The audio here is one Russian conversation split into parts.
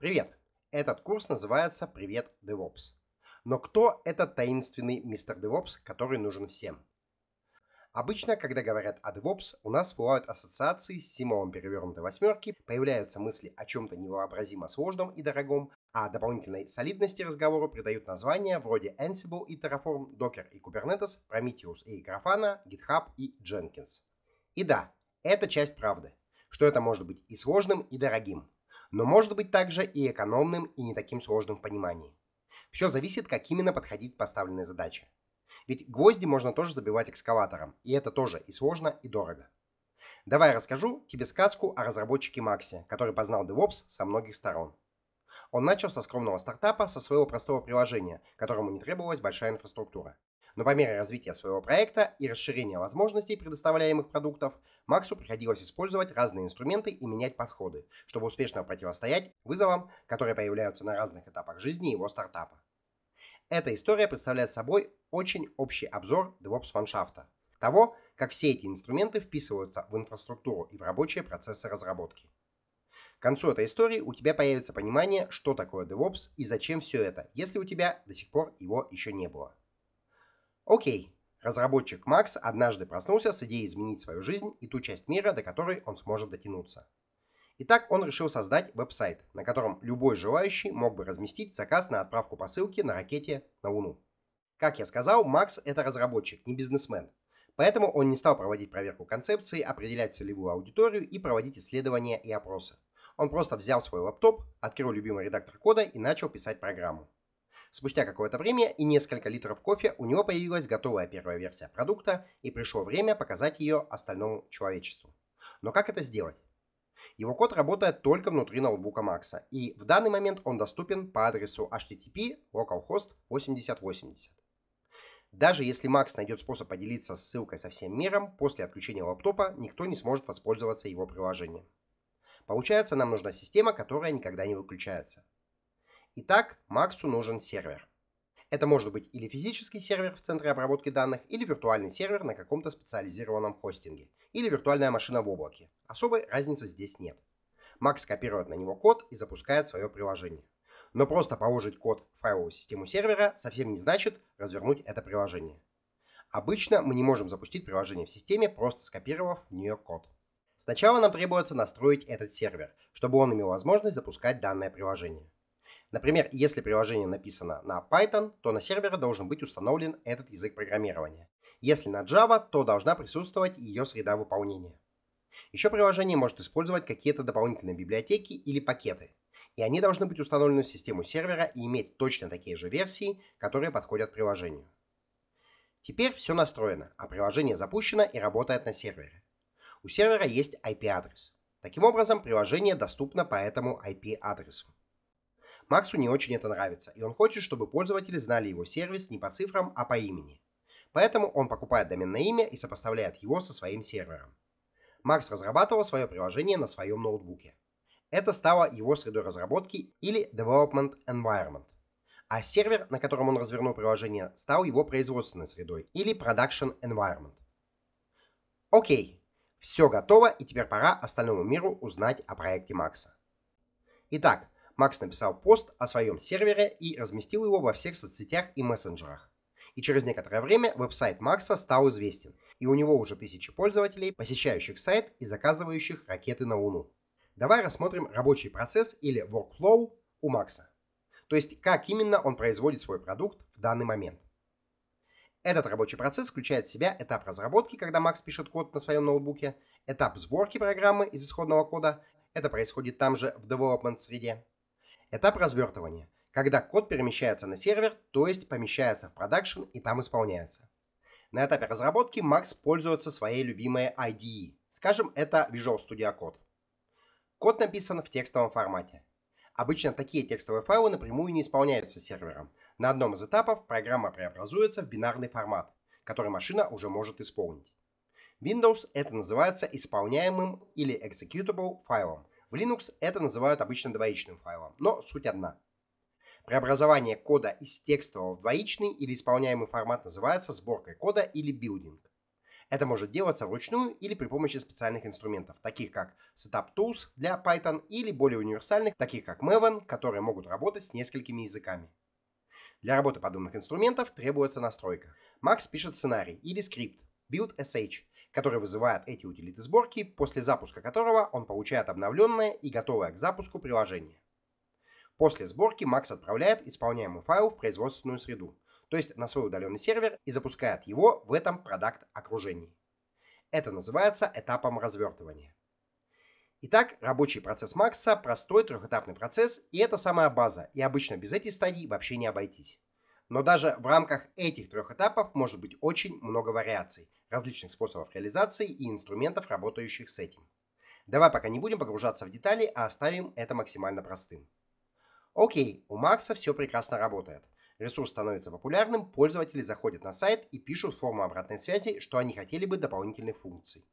Привет! Этот курс называется «Привет, DevOps». Но кто этот таинственный мистер DevOps, который нужен всем? Обычно, когда говорят о DevOps, у нас всплывают ассоциации с символом перевернутой восьмерки, появляются мысли о чем-то невообразимо сложном и дорогом, а дополнительной солидности разговору придают названия вроде Ansible и Terraform, Docker и Kubernetes, Prometheus и Grafana, GitHub и Jenkins. И да, это часть правды, что это может быть и сложным, и дорогим, но может быть также и экономным, и не таким сложным в понимании. Все зависит, как именно подходить к поставленной задаче. Ведь гвозди можно тоже забивать экскаватором, и это тоже и сложно, и дорого. Давай расскажу тебе сказку о разработчике Максе, который познал DevOps со многих сторон. Он начал со скромного стартапа, со своего простого приложения, которому не требовалась большая инфраструктура. Но по мере развития своего проекта и расширения возможностей предоставляемых продуктов, Максу приходилось использовать разные инструменты и менять подходы, чтобы успешно противостоять вызовам, которые появляются на разных этапах жизни его стартапа. Эта история представляет собой очень общий обзор DevOps ландшафта, того, как все эти инструменты вписываются в инфраструктуру и в рабочие процессы разработки. К концу этой истории у тебя появится понимание, что такое DevOps и зачем все это, если у тебя до сих пор его еще не было. Окей. Разработчик Макс однажды проснулся с идеей изменить свою жизнь и ту часть мира, до которой он сможет дотянуться. Итак, он решил создать веб-сайт, на котором любой желающий мог бы разместить заказ на отправку посылки на ракете на Луну. Как я сказал, Макс – это разработчик, не бизнесмен. Поэтому он не стал проводить проверку концепции, определять целевую аудиторию и проводить исследования и опросы. Он просто взял свой лаптоп, открыл любимый редактор кода и начал писать программу. Спустя какое-то время и несколько литров кофе у него появилась готовая первая версия продукта, и пришло время показать ее остальному человечеству. Но как это сделать? Его код работает только внутри ноутбука Макса, и в данный момент он доступен по адресу http localhost 8080. Даже если Макс найдет способ поделиться ссылкой со всем миром, после отключения лаптопа никто не сможет воспользоваться его приложением. Получается, нам нужна система, которая никогда не выключается – Итак, Максу нужен сервер. Это может быть или физический сервер в центре обработки данных, или виртуальный сервер на каком-то специализированном хостинге, или виртуальная машина в облаке. Особой разницы здесь нет. Макс копирует на него код и запускает свое приложение. Но просто положить код в файловую систему сервера совсем не значит развернуть это приложение. Обычно мы не можем запустить приложение в системе, просто скопировав в нее код. Сначала нам требуется настроить этот сервер, чтобы он имел возможность запускать данное приложение. Например, если приложение написано на Python, то на сервере должен быть установлен этот язык программирования. Если на Java, то должна присутствовать ее среда выполнения. Еще приложение может использовать какие-то дополнительные библиотеки или пакеты, и они должны быть установлены в систему сервера и иметь точно такие же версии, которые подходят приложению. Теперь все настроено, а приложение запущено и работает на сервере. У сервера есть IP-адрес. Таким образом, приложение доступно по этому IP-адресу. Максу не очень это нравится, и он хочет, чтобы пользователи знали его сервис не по цифрам, а по имени. Поэтому он покупает доменное имя и сопоставляет его со своим сервером. Макс разрабатывал свое приложение на своем ноутбуке. Это стало его средой разработки или Development Environment. А сервер, на котором он развернул приложение, стал его производственной средой или Production Environment. Окей, все готово и теперь пора остальному миру узнать о проекте Макса. Итак, Макс написал пост о своем сервере и разместил его во всех соцсетях и мессенджерах. И через некоторое время веб-сайт Макса стал известен, и у него уже тысячи пользователей, посещающих сайт и заказывающих ракеты на Луну. Давай рассмотрим рабочий процесс или workflow у Макса. То есть как именно он производит свой продукт в данный момент. Этот рабочий процесс включает в себя этап разработки, когда Макс пишет код на своем ноутбуке, этап сборки программы из исходного кода, это происходит там же в development среде, Этап развертывания, когда код перемещается на сервер, то есть помещается в продакшн и там исполняется. На этапе разработки Макс пользуется своей любимой IDE. Скажем, это Visual Studio Code. Код написан в текстовом формате. Обычно такие текстовые файлы напрямую не исполняются сервером. На одном из этапов программа преобразуется в бинарный формат, который машина уже может исполнить. Windows это называется исполняемым или executable файлом. В Linux это называют обычно двоичным файлом, но суть одна. Преобразование кода из текстового в двоичный или исполняемый формат называется сборкой кода или билдинг. Это может делаться вручную или при помощи специальных инструментов, таких как Setup Tools для Python или более универсальных, таких как Maven, которые могут работать с несколькими языками. Для работы подобных инструментов требуется настройка. Max пишет сценарий или скрипт, build.sh, который вызывает эти утилиты сборки, после запуска которого он получает обновленное и готовое к запуску приложение. После сборки Макс отправляет исполняемый файл в производственную среду, то есть на свой удаленный сервер и запускает его в этом продукт окружении. Это называется этапом развертывания. Итак, рабочий процесс Макса – простой трехэтапный процесс, и это самая база, и обычно без этих стадий вообще не обойтись. Но даже в рамках этих трех этапов может быть очень много вариаций, различных способов реализации и инструментов, работающих с этим. Давай пока не будем погружаться в детали, а оставим это максимально простым. Окей, у Макса все прекрасно работает. Ресурс становится популярным, пользователи заходят на сайт и пишут форму обратной связи, что они хотели бы дополнительных функций.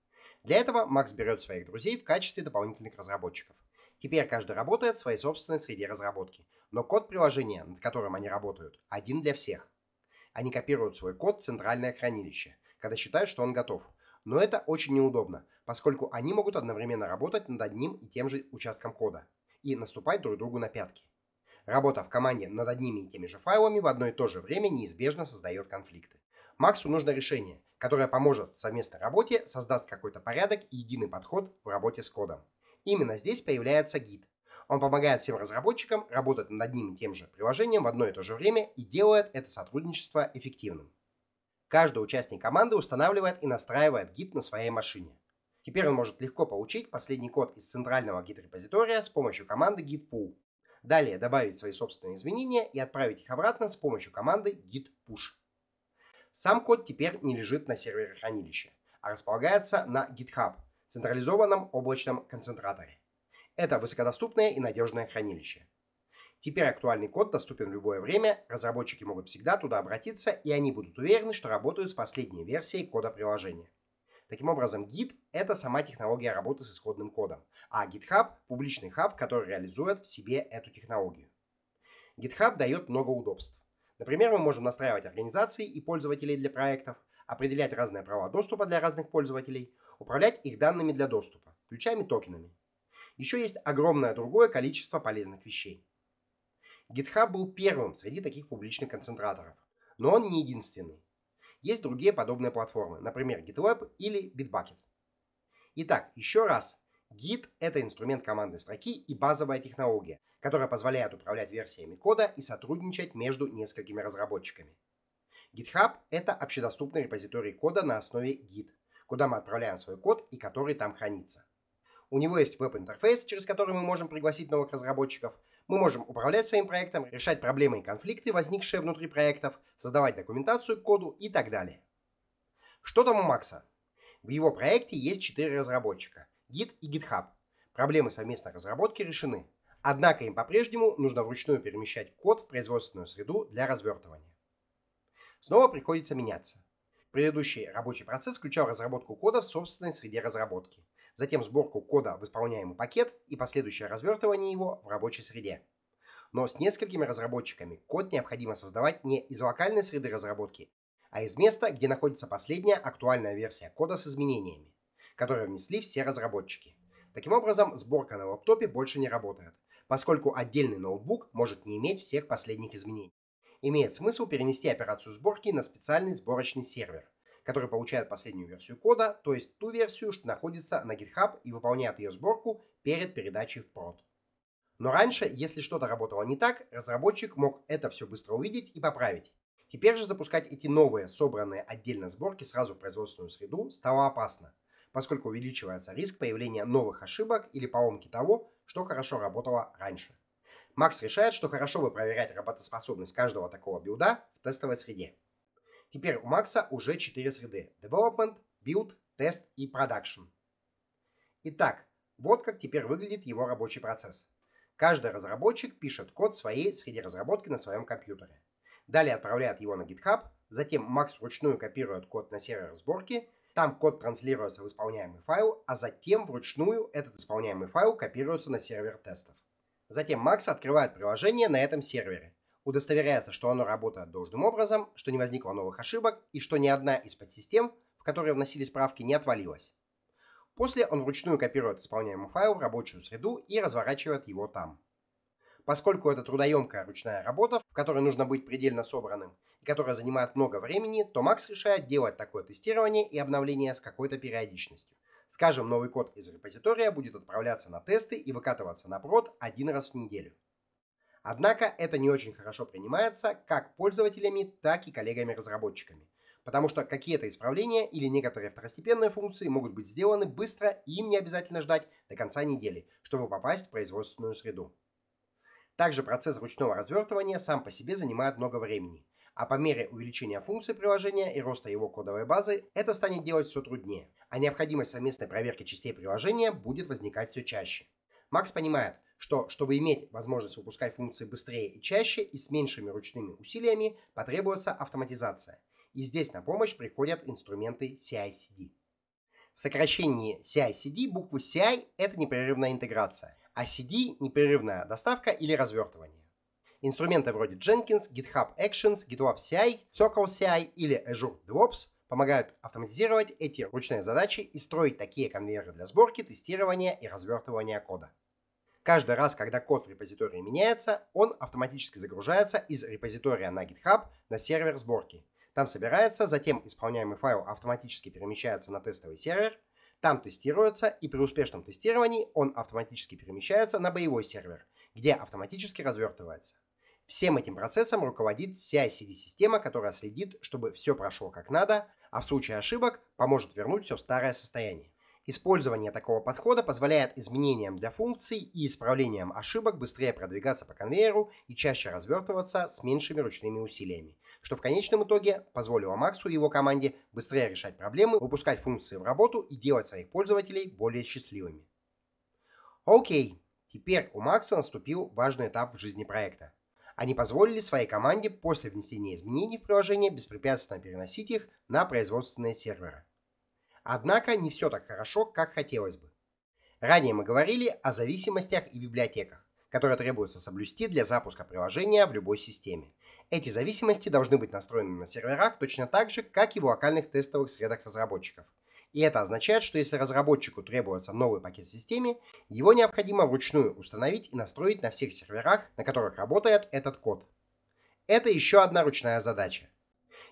Для этого Макс берет своих друзей в качестве дополнительных разработчиков. Теперь каждый работает в своей собственной среде разработки, но код приложения, над которым они работают, один для всех. Они копируют свой код в центральное хранилище, когда считают, что он готов. Но это очень неудобно, поскольку они могут одновременно работать над одним и тем же участком кода и наступать друг другу на пятки. Работа в команде над одними и теми же файлами в одно и то же время неизбежно создает конфликты. Максу нужно решение, которое поможет в совместной работе, создаст какой-то порядок и единый подход в работе с кодом. Именно здесь появляется гид, он помогает всем разработчикам работать над одним и тем же приложением в одно и то же время и делает это сотрудничество эффективным. Каждый участник команды устанавливает и настраивает гид на своей машине. Теперь он может легко получить последний код из центрального гид-репозитория с помощью команды git pull. Далее добавить свои собственные изменения и отправить их обратно с помощью команды git push. Сам код теперь не лежит на сервере хранилища, а располагается на GitHub, централизованном облачном концентраторе. Это высокодоступное и надежное хранилище. Теперь актуальный код доступен в любое время, разработчики могут всегда туда обратиться, и они будут уверены, что работают с последней версией кода приложения. Таким образом, Git — это сама технология работы с исходным кодом, а GitHub — публичный хаб, который реализует в себе эту технологию. GitHub дает много удобств. Например, мы можем настраивать организации и пользователей для проектов, определять разные права доступа для разных пользователей, управлять их данными для доступа, включая токенами еще есть огромное другое количество полезных вещей. GitHub был первым среди таких публичных концентраторов, но он не единственный. Есть другие подобные платформы, например, GitLab или Bitbucket. Итак, еще раз, Git – это инструмент командной строки и базовая технология, которая позволяет управлять версиями кода и сотрудничать между несколькими разработчиками. GitHub – это общедоступный репозиторий кода на основе Git, куда мы отправляем свой код и который там хранится. У него есть веб-интерфейс, через который мы можем пригласить новых разработчиков. Мы можем управлять своим проектом, решать проблемы и конфликты, возникшие внутри проектов, создавать документацию к коду и так далее. Что там у Макса? В его проекте есть четыре разработчика – Git и GitHub. Проблемы совместной разработки решены. Однако им по-прежнему нужно вручную перемещать код в производственную среду для развертывания. Снова приходится меняться. Предыдущий рабочий процесс включал разработку кода в собственной среде разработки – затем сборку кода в исполняемый пакет и последующее развертывание его в рабочей среде. Но с несколькими разработчиками код необходимо создавать не из локальной среды разработки, а из места, где находится последняя актуальная версия кода с изменениями, которые внесли все разработчики. Таким образом, сборка на лаптопе больше не работает, поскольку отдельный ноутбук может не иметь всех последних изменений. Имеет смысл перенести операцию сборки на специальный сборочный сервер – который получает последнюю версию кода, то есть ту версию, что находится на GitHub и выполняет ее сборку перед передачей в прод. Но раньше, если что-то работало не так, разработчик мог это все быстро увидеть и поправить. Теперь же запускать эти новые, собранные отдельно сборки сразу в производственную среду стало опасно, поскольку увеличивается риск появления новых ошибок или поломки того, что хорошо работало раньше. Макс решает, что хорошо бы проверять работоспособность каждого такого билда в тестовой среде. Теперь у Макса уже 4 среды. Development, Build, Test и Production. Итак, вот как теперь выглядит его рабочий процесс. Каждый разработчик пишет код своей среди разработки на своем компьютере. Далее отправляет его на GitHub, затем Макс вручную копирует код на сервер сборки, там код транслируется в исполняемый файл, а затем вручную этот исполняемый файл копируется на сервер тестов. Затем Макс открывает приложение на этом сервере удостоверяется, что оно работает должным образом, что не возникло новых ошибок и что ни одна из подсистем, в которые вносились правки, не отвалилась. После он вручную копирует исполняемый файл в рабочую среду и разворачивает его там. Поскольку это трудоемкая ручная работа, в которой нужно быть предельно собранным, и которая занимает много времени, то Макс решает делать такое тестирование и обновление с какой-то периодичностью. Скажем, новый код из репозитория будет отправляться на тесты и выкатываться на прод один раз в неделю. Однако это не очень хорошо принимается как пользователями, так и коллегами-разработчиками, потому что какие-то исправления или некоторые второстепенные функции могут быть сделаны быстро, и им не обязательно ждать до конца недели, чтобы попасть в производственную среду. Также процесс ручного развертывания сам по себе занимает много времени, а по мере увеличения функций приложения и роста его кодовой базы это станет делать все труднее, а необходимость совместной проверки частей приложения будет возникать все чаще. Макс понимает, что, чтобы иметь возможность выпускать функции быстрее и чаще и с меньшими ручными усилиями, потребуется автоматизация. И здесь на помощь приходят инструменты CI-CD. В сокращении CI-CD буквы CI – это непрерывная интеграция, а CD – непрерывная доставка или развертывание. Инструменты вроде Jenkins, GitHub Actions, GitLab CI, Circle CI или Azure DevOps помогают автоматизировать эти ручные задачи и строить такие конвейеры для сборки, тестирования и развертывания кода. Каждый раз, когда код в репозитории меняется, он автоматически загружается из репозитория на GitHub на сервер сборки. Там собирается, затем исполняемый файл автоматически перемещается на тестовый сервер, там тестируется, и при успешном тестировании он автоматически перемещается на боевой сервер, где автоматически развертывается. Всем этим процессом руководит CI-CD-система, которая следит, чтобы все прошло как надо, а в случае ошибок поможет вернуть все в старое состояние. Использование такого подхода позволяет изменениям для функций и исправлениям ошибок быстрее продвигаться по конвейеру и чаще развертываться с меньшими ручными усилиями, что в конечном итоге позволило Максу и его команде быстрее решать проблемы, выпускать функции в работу и делать своих пользователей более счастливыми. Окей, теперь у Макса наступил важный этап в жизни проекта. Они позволили своей команде после внесения изменений в приложение беспрепятственно переносить их на производственные серверы. Однако не все так хорошо, как хотелось бы. Ранее мы говорили о зависимостях и библиотеках, которые требуется соблюсти для запуска приложения в любой системе. Эти зависимости должны быть настроены на серверах точно так же, как и в локальных тестовых средах разработчиков. И это означает, что если разработчику требуется новый пакет в системе, его необходимо вручную установить и настроить на всех серверах, на которых работает этот код. Это еще одна ручная задача.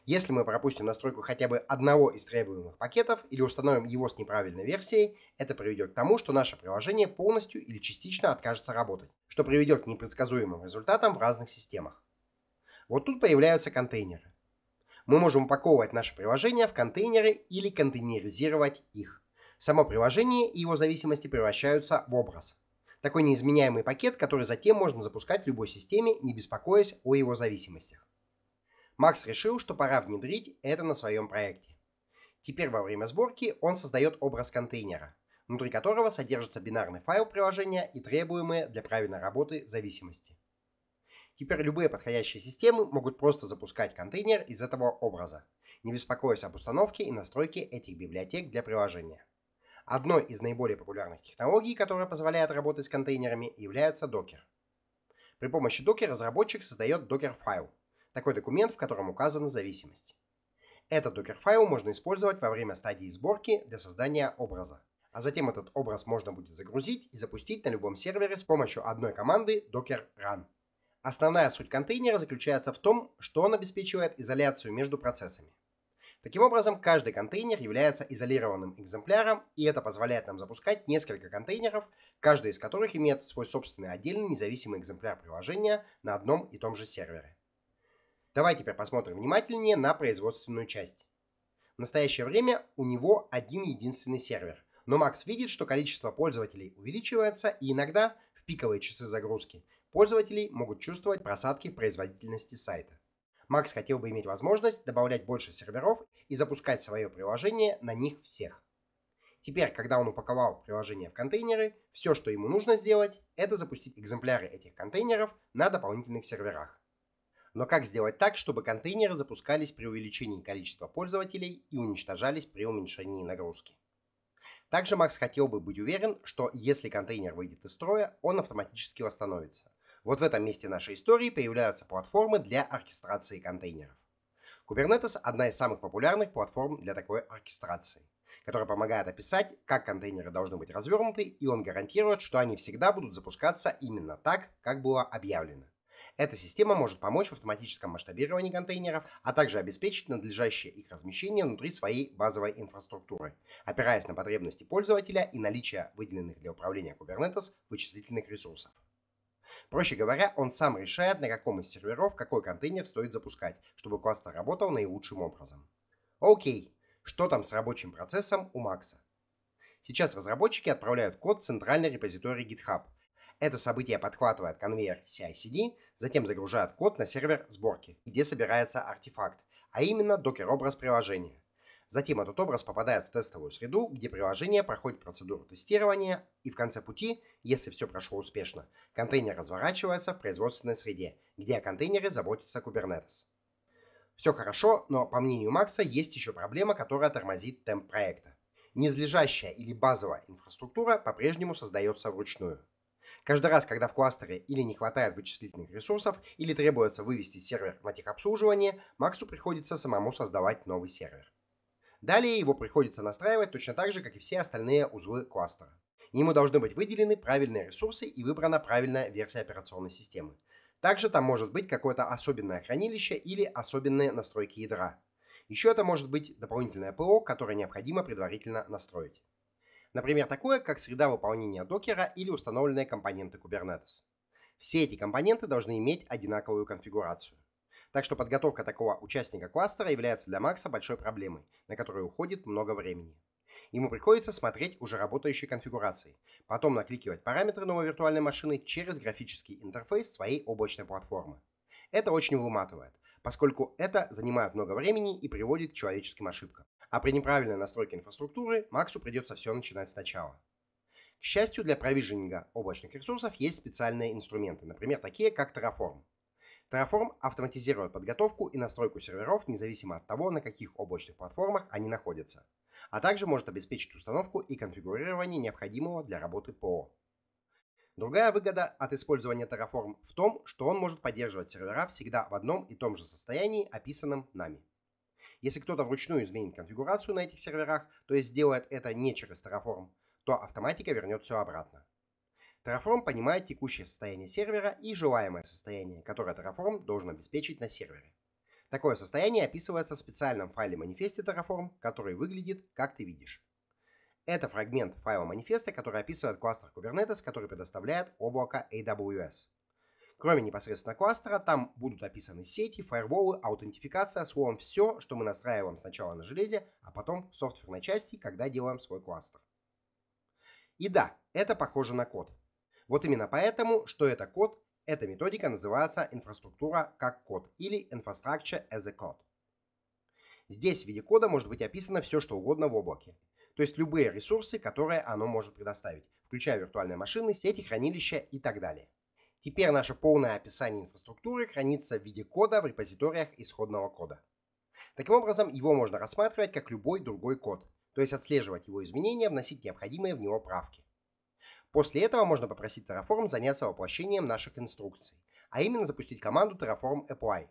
Если мы пропустим настройку хотя бы одного из требуемых пакетов или установим его с неправильной версией, это приведет к тому, что наше приложение полностью или частично откажется работать, что приведет к непредсказуемым результатам в разных системах. Вот тут появляются контейнеры. Мы можем упаковывать наши приложения в контейнеры или контейнеризировать их. Само приложение и его зависимости превращаются в образ. Такой неизменяемый пакет, который затем можно запускать в любой системе, не беспокоясь о его зависимостях. Макс решил, что пора внедрить это на своем проекте. Теперь во время сборки он создает образ контейнера, внутри которого содержится бинарный файл приложения и требуемые для правильной работы зависимости. Теперь любые подходящие системы могут просто запускать контейнер из этого образа, не беспокоясь об установке и настройке этих библиотек для приложения. Одной из наиболее популярных технологий, которая позволяет работать с контейнерами, является Docker. При помощи Docker разработчик создает Docker-файл, такой документ, в котором указана зависимость. Этот докер-файл можно использовать во время стадии сборки для создания образа. А затем этот образ можно будет загрузить и запустить на любом сервере с помощью одной команды docker run. Основная суть контейнера заключается в том, что он обеспечивает изоляцию между процессами. Таким образом, каждый контейнер является изолированным экземпляром, и это позволяет нам запускать несколько контейнеров, каждый из которых имеет свой собственный отдельный независимый экземпляр приложения на одном и том же сервере. Давай теперь посмотрим внимательнее на производственную часть. В настоящее время у него один единственный сервер, но Макс видит, что количество пользователей увеличивается и иногда в пиковые часы загрузки пользователей могут чувствовать просадки в производительности сайта. Макс хотел бы иметь возможность добавлять больше серверов и запускать свое приложение на них всех. Теперь, когда он упаковал приложение в контейнеры, все, что ему нужно сделать, это запустить экземпляры этих контейнеров на дополнительных серверах. Но как сделать так, чтобы контейнеры запускались при увеличении количества пользователей и уничтожались при уменьшении нагрузки? Также Макс хотел бы быть уверен, что если контейнер выйдет из строя, он автоматически восстановится. Вот в этом месте нашей истории появляются платформы для оркестрации контейнеров. Kubernetes – одна из самых популярных платформ для такой оркестрации, которая помогает описать, как контейнеры должны быть развернуты, и он гарантирует, что они всегда будут запускаться именно так, как было объявлено. Эта система может помочь в автоматическом масштабировании контейнеров, а также обеспечить надлежащее их размещение внутри своей базовой инфраструктуры, опираясь на потребности пользователя и наличие выделенных для управления Kubernetes вычислительных ресурсов. Проще говоря, он сам решает, на каком из серверов какой контейнер стоит запускать, чтобы кластер работал наилучшим образом. Окей, что там с рабочим процессом у Макса? Сейчас разработчики отправляют код в центральный репозиторий GitHub, это событие подхватывает конвейер CI-CD, затем загружает код на сервер сборки, где собирается артефакт, а именно докер-образ приложения. Затем этот образ попадает в тестовую среду, где приложение проходит процедуру тестирования, и в конце пути, если все прошло успешно, контейнер разворачивается в производственной среде, где о контейнере заботится Kubernetes. Все хорошо, но по мнению Макса есть еще проблема, которая тормозит темп проекта. Незлежащая или базовая инфраструктура по-прежнему создается вручную. Каждый раз, когда в кластере или не хватает вычислительных ресурсов, или требуется вывести сервер на техобслуживание, Максу приходится самому создавать новый сервер. Далее его приходится настраивать точно так же, как и все остальные узлы кластера. Ему должны быть выделены правильные ресурсы и выбрана правильная версия операционной системы. Также там может быть какое-то особенное хранилище или особенные настройки ядра. Еще это может быть дополнительное ПО, которое необходимо предварительно настроить. Например, такое, как среда выполнения докера или установленные компоненты Kubernetes. Все эти компоненты должны иметь одинаковую конфигурацию. Так что подготовка такого участника кластера является для Макса большой проблемой, на которую уходит много времени. Ему приходится смотреть уже работающие конфигурации, потом накликивать параметры новой виртуальной машины через графический интерфейс своей облачной платформы. Это очень выматывает, поскольку это занимает много времени и приводит к человеческим ошибкам. А при неправильной настройке инфраструктуры Максу придется все начинать сначала. К счастью, для провиженинга облачных ресурсов есть специальные инструменты, например, такие как Terraform. Terraform автоматизирует подготовку и настройку серверов независимо от того, на каких облачных платформах они находятся, а также может обеспечить установку и конфигурирование необходимого для работы ПО. Другая выгода от использования Terraform в том, что он может поддерживать сервера всегда в одном и том же состоянии, описанном нами. Если кто-то вручную изменит конфигурацию на этих серверах, то есть сделает это не через Terraform, то автоматика вернет все обратно. Terraform понимает текущее состояние сервера и желаемое состояние, которое Terraform должен обеспечить на сервере. Такое состояние описывается в специальном файле манифесте Terraform, который выглядит, как ты видишь. Это фрагмент файла манифеста, который описывает кластер Kubernetes, который предоставляет облако AWS. Кроме непосредственно кластера, там будут описаны сети, фаерволы, аутентификация, словом, все, что мы настраиваем сначала на железе, а потом в софтверной части, когда делаем свой кластер. И да, это похоже на код. Вот именно поэтому, что это код, эта методика называется инфраструктура как код или infrastructure as a code. Здесь в виде кода может быть описано все, что угодно в облаке то есть любые ресурсы, которые оно может предоставить, включая виртуальные машины, сети, хранилища и так далее. Теперь наше полное описание инфраструктуры хранится в виде кода в репозиториях исходного кода. Таким образом, его можно рассматривать как любой другой код, то есть отслеживать его изменения, вносить необходимые в него правки. После этого можно попросить Terraform заняться воплощением наших инструкций, а именно запустить команду Terraform Apply.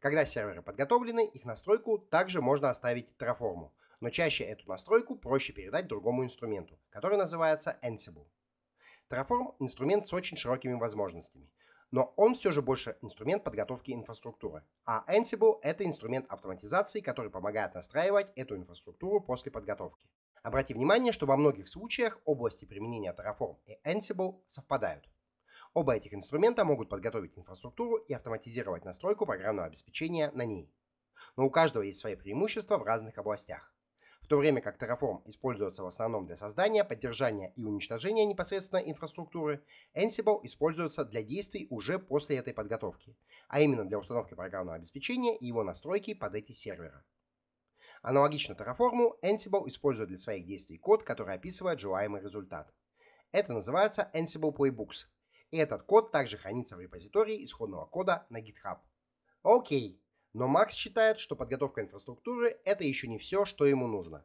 Когда серверы подготовлены, их настройку также можно оставить Terraform, но чаще эту настройку проще передать другому инструменту, который называется Ansible. Terraform – инструмент с очень широкими возможностями, но он все же больше инструмент подготовки инфраструктуры, а Ansible – это инструмент автоматизации, который помогает настраивать эту инфраструктуру после подготовки. Обрати внимание, что во многих случаях области применения Terraform и Ansible совпадают. Оба этих инструмента могут подготовить инфраструктуру и автоматизировать настройку программного обеспечения на ней. Но у каждого есть свои преимущества в разных областях то время как Terraform используется в основном для создания, поддержания и уничтожения непосредственно инфраструктуры, Ansible используется для действий уже после этой подготовки, а именно для установки программного обеспечения и его настройки под эти сервера. Аналогично Terraform, Ansible использует для своих действий код, который описывает желаемый результат. Это называется Ansible Playbooks. И этот код также хранится в репозитории исходного кода на GitHub. Окей, но Макс считает, что подготовка инфраструктуры – это еще не все, что ему нужно.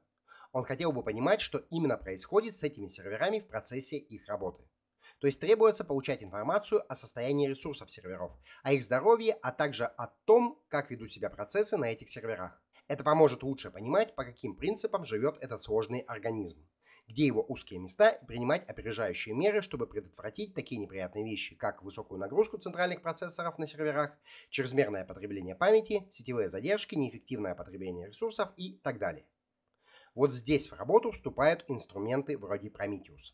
Он хотел бы понимать, что именно происходит с этими серверами в процессе их работы. То есть требуется получать информацию о состоянии ресурсов серверов, о их здоровье, а также о том, как ведут себя процессы на этих серверах. Это поможет лучше понимать, по каким принципам живет этот сложный организм где его узкие места, и принимать опережающие меры, чтобы предотвратить такие неприятные вещи, как высокую нагрузку центральных процессоров на серверах, чрезмерное потребление памяти, сетевые задержки, неэффективное потребление ресурсов и так далее. Вот здесь в работу вступают инструменты вроде Prometheus.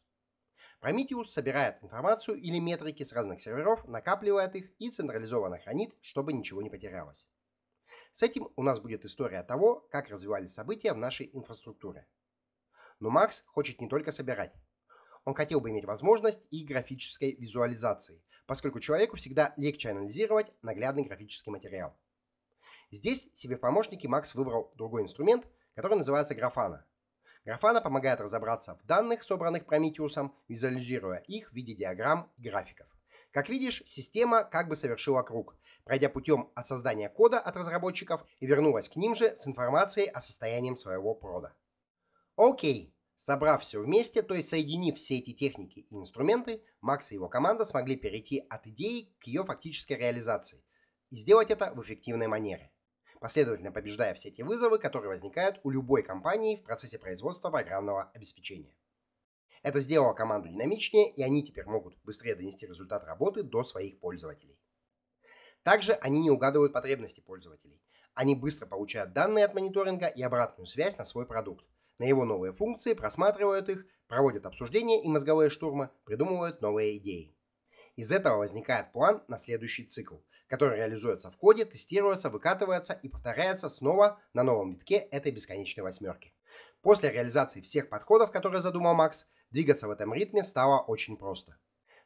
Prometheus собирает информацию или метрики с разных серверов, накапливает их и централизованно хранит, чтобы ничего не потерялось. С этим у нас будет история того, как развивались события в нашей инфраструктуре. Но Макс хочет не только собирать. Он хотел бы иметь возможность и графической визуализации, поскольку человеку всегда легче анализировать наглядный графический материал. Здесь себе в помощники Макс выбрал другой инструмент, который называется графана. Графана помогает разобраться в данных, собранных Прометиусом, визуализируя их в виде диаграмм и графиков. Как видишь, система как бы совершила круг, пройдя путем от создания кода от разработчиков и вернулась к ним же с информацией о состоянии своего прода. Окей. Собрав все вместе, то есть соединив все эти техники и инструменты, Макс и его команда смогли перейти от идеи к ее фактической реализации и сделать это в эффективной манере, последовательно побеждая все те вызовы, которые возникают у любой компании в процессе производства программного обеспечения. Это сделало команду динамичнее, и они теперь могут быстрее донести результат работы до своих пользователей. Также они не угадывают потребности пользователей. Они быстро получают данные от мониторинга и обратную связь на свой продукт – на его новые функции, просматривают их, проводят обсуждения и мозговые штурмы, придумывают новые идеи. Из этого возникает план на следующий цикл, который реализуется в коде, тестируется, выкатывается и повторяется снова на новом витке этой бесконечной восьмерки. После реализации всех подходов, которые задумал Макс, двигаться в этом ритме стало очень просто.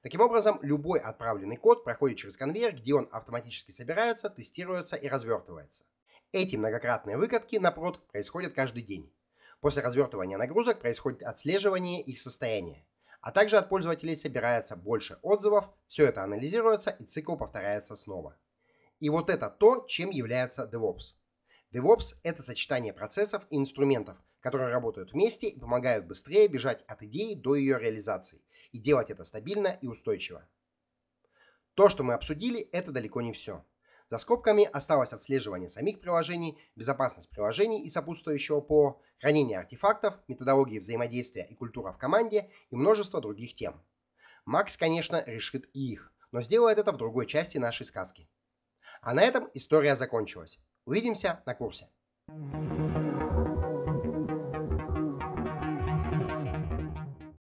Таким образом, любой отправленный код проходит через конвейер, где он автоматически собирается, тестируется и развертывается. Эти многократные выкатки, напрот, происходят каждый день. После развертывания нагрузок происходит отслеживание их состояния, а также от пользователей собирается больше отзывов, все это анализируется и цикл повторяется снова. И вот это то, чем является DevOps. DevOps – это сочетание процессов и инструментов, которые работают вместе и помогают быстрее бежать от идеи до ее реализации, и делать это стабильно и устойчиво. То, что мы обсудили, это далеко не все. За скобками осталось отслеживание самих приложений, безопасность приложений и сопутствующего ПО, хранение артефактов, методологии взаимодействия и культура в команде и множество других тем. Макс, конечно, решит и их, но сделает это в другой части нашей сказки. А на этом история закончилась. Увидимся на курсе. thank you